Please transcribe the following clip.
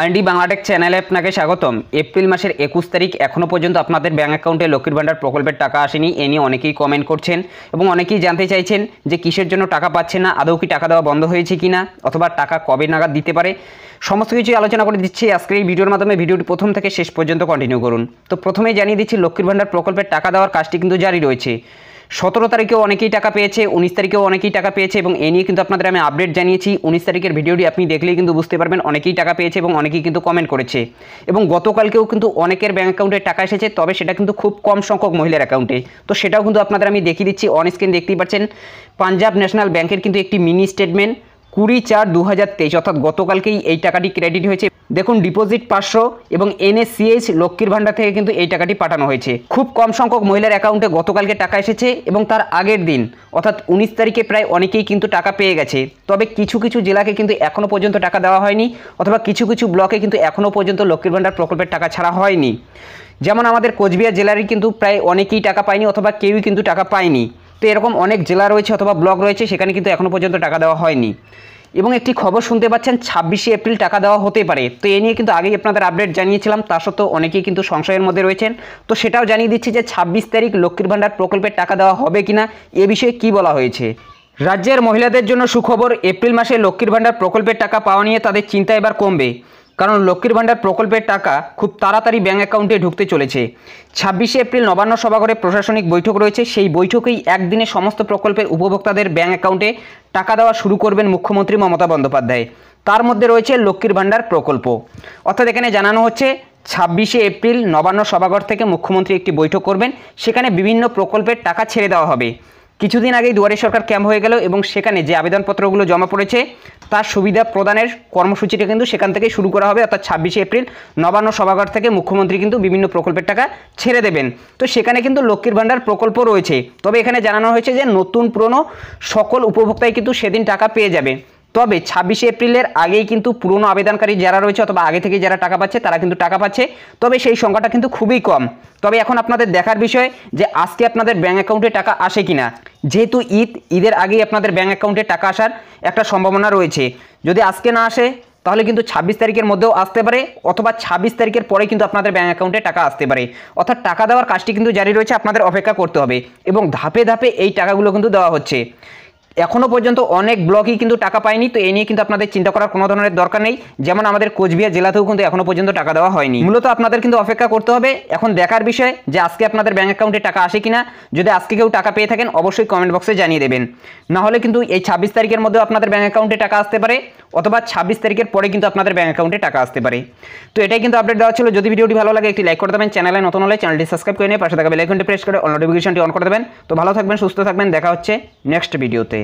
আইনডি বাংলাটেক চ্যানেলে আপনাকে স্বাগতম এপ্রিল মাসের একুশ তারিখ এখনও পর্যন্ত আপনাদের ব্যাঙ্ক অ্যাকাউন্টে লক্ষ্মীর ভাণ্ডার প্রকল্পের টাকা আসেনি এ নিয়ে অনেকেই কমেন্ট করছেন এবং অনেকেই জানতে চাইছেন যে কিসের জন্য টাকা পাচ্ছে না আদৌ কি টাকা দেওয়া বন্ধ হয়েছে কি না অথবা টাকা কবে নাগাদ দিতে পারে সমস্ত কিছুই আলোচনা করে দিচ্ছি আজকের এই ভিডিওর মাধ্যমে ভিডিওটি প্রথম থেকে শেষ পর্যন্ত কন্টিনিউ করুন তো প্রথমেই জানিয়ে দিচ্ছি লক্ষ্মীর ভাণ্ডার প্রকল্পের টাকা দেওয়ার কাজটি কিন্তু জারি রয়েছে সতেরো তারিখেও অনেকেই টাকা পেয়েছে উনিশ তারিখেও অনেকেই টাকা পেয়েছে এবং এ নিয়ে কিন্তু আপনাদের আমি আপডেট জানিয়েছি উনিশ তারিখের ভিডিওটি আপনি দেখলেই কিন্তু বুঝতে পারবেন অনেকেই টাকা পেয়েছে এবং অনেকেই কিন্তু কমেন্ট করেছে এবং গতকালকেও কিন্তু অনেকের ব্যাঙ্ক অ্যাকাউন্টে টাকা এসেছে তবে সেটা কিন্তু খুব কম সংখ্যক মহিলার অ্যাকাউন্টে তো সেটাও কিন্তু আপনাদের আমি দেখিয়ে দিচ্ছি অন স্ক্রিন দেখতেই পাচ্ছেন পাঞ্জাব ন্যাশনাল ব্যাংকের কিন্তু একটি মিনি স্টেটমেন্ট কুড়ি চার দু হাজার তেইশ অর্থাৎ গতকালকেই এই টাকাটি ক্রেডিট হয়েছে দেখুন ডিপোজিট পাঁচশো এবং এনএসসিএইচ লক্ষ্মীর ভাণ্ডার থেকে কিন্তু এই টাকাটি পাঠানো হয়েছে খুব কম সংখ্যক মহিলার অ্যাকাউন্টে গতকালকে টাকা এসেছে এবং তার আগের দিন অর্থাৎ উনিশ তারিখে প্রায় অনেকেই কিন্তু টাকা পেয়ে গেছে তবে কিছু কিছু জেলাকে কিন্তু এখনও পর্যন্ত টাকা দেওয়া হয়নি অথবা কিছু কিছু ব্লকে কিন্তু এখনও পর্যন্ত লক্ষ্মীর ভাণ্ডার প্রকল্পের টাকা ছাড়া হয়নি যেমন আমাদের কোচবিহার জেলারই কিন্তু প্রায় অনেকেই টাকা পায়নি অথবা কেউই কিন্তু টাকা পায়নি তো এরকম অনেক জেলা রয়েছে অথবা ব্লক রয়েছে সেখানে কিন্তু এখনও পর্যন্ত টাকা দেওয়া হয়নি এবং একটি খবর শুনতে পাচ্ছেন ছাব্বিশে এপ্রিল টাকা দেওয়া হতে পারে তো এ নিয়ে কিন্তু আগেই আপনাদের আপডেট জানিয়েছিলাম তা সত্ত্বেও অনেকেই কিন্তু সংশয়ের মধ্যে রয়েছেন তো সেটাও জানিয়ে দিচ্ছি যে ছাব্বিশ তারিখ লক্ষ্মীর ভাণ্ডার প্রকল্পের টাকা দেওয়া হবে কিনা এ বিষয়ে কি বলা হয়েছে রাজ্যের মহিলাদের জন্য সুখবর এপ্রিল মাসে লক্ষ্মীর ভাণ্ডার প্রকল্পের টাকা পাওয়া নিয়ে তাদের চিন্তা এবার কমবে কারণ লক্ষ্মীর ভাণ্ডার প্রকল্পের টাকা খুব তাড়াতাড়ি ব্যাঙ্ক অ্যাকাউন্টে ঢুকতে চলেছে ছাব্বিশে এপ্রিল নবান্ন সভাঘরে প্রশাসনিক বৈঠক রয়েছে সেই বৈঠকেই একদিনে সমস্ত প্রকল্পের উপভোক্তাদের ব্যাঙ্ক অ্যাকাউন্টে টাকা দেওয়া শুরু করবেন মুখ্যমন্ত্রী মমতা বন্দ্যোপাধ্যায় তার মধ্যে রয়েছে লক্ষ্মীর ভাণ্ডার প্রকল্প অর্থাৎ এখানে জানানো হচ্ছে ছাব্বিশে এপ্রিল নবান্ন সভাঘর থেকে মুখ্যমন্ত্রী একটি বৈঠক করবেন সেখানে বিভিন্ন প্রকল্পের টাকা ছেড়ে দেওয়া হবে কিছুদিন আগেই দুয়ারে সরকার ক্যাম্প হয়ে গেল এবং সেখানে যে আবেদনপত্রগুলো জমা পড়েছে তার সুবিধা প্রদানের কর্মসূচিটা কিন্তু সেখান থেকে শুরু করা হবে অর্থাৎ ছাব্বিশে এপ্রিল নবান্ন সভাঘর থেকে মুখ্যমন্ত্রী কিন্তু বিভিন্ন প্রকল্পের টাকা ছেড়ে দেবেন তো সেখানে কিন্তু লক্ষ্মীর ভাণ্ডার প্রকল্প রয়েছে তবে এখানে জানানো হয়েছে যে নতুন পুরনো সকল উপভোক্তাই কিন্তু সেদিন টাকা পেয়ে যাবে তবে ছাব্বিশে এপ্রিলের আগেই কিন্তু পুরনো আবেদনকারী যারা রয়েছে অথবা আগে থেকে যারা টাকা পাচ্ছে তারা কিন্তু টাকা পাচ্ছে তবে সেই সংখ্যাটা কিন্তু খুবই কম তবে এখন আপনাদের দেখার বিষয় যে আজকে আপনাদের ব্যাঙ্ক অ্যাকাউন্টে টাকা আসে কিনা যেহেতু ঈদ ঈদের আগেই আপনাদের ব্যাঙ্ক অ্যাকাউন্টে টাকা আসার একটা সম্ভাবনা রয়েছে যদি আজকে না আসে তাহলে কিন্তু ২৬ তারিখের মধ্যেও আসতে পারে অথবা ২৬ তারিখের পরে কিন্তু আপনাদের ব্যাঙ্ক অ্যাকাউন্টে টাকা আসতে পারে অর্থাৎ টাকা দেওয়ার কাজটি কিন্তু জারি রয়েছে আপনাদের অপেক্ষা করতে হবে এবং ধাপে ধাপে এই টাকাগুলো কিন্তু দেওয়া হচ্ছে এখনও পর্যন্ত অনেক ব্লকই কিন্তু টাকা পায়নি তো এই নিয়ে কিন্তু আপনাদের চিন্তা করার কোনো ধরনের দরকার নেই যেমন আমাদের কোচবিহার জেলাতেও কিন্তু এখনও পর্যন্ত টাকা দেওয়া হয়নি মূলত আপনাদের কিন্তু অপেক্ষা করতে হবে এখন দেখার বিষয় যে আজকে আপনাদের ব্যাঙ্ক অ্যাকাউন্টে টাকা আসে কিনা যদি আজকে কেউ টাকা পেয়ে থাকেন অবশ্যই কমেন্ট বক্সে জানিয়ে দেবেন নাহলে কিন্তু এই ছাব্বিশ তারিখের মধ্যেও আপনাদের ব্যাঙ্ক অ্যাকাউন্টে টাকা আসতে পারে অথবা ছাব্বিশ তারিখের পরে কিন্তু আপনাদের ব্যাঙ্ক অ্যাকাউন্টে টাকা আসতে পারে তো এটাই কিন্তু আপডেট দেওয়া ছিল যদি ভিডিওটি ভালো লাগে একটি লাইক করে দেবেন চ্যানেলে নতুন হলে চ্যানেলটি সাবস্ক্রাইব করে নিয়ে পাশে থাকা বেলাইকনটি প্রেস করে অল নোটিফিকেশনটি অন করে দেবেন তো ভালো থাকবেন সুস্থ থাকবেন দেখা হচ্ছে নেক্সট ভিডিওতে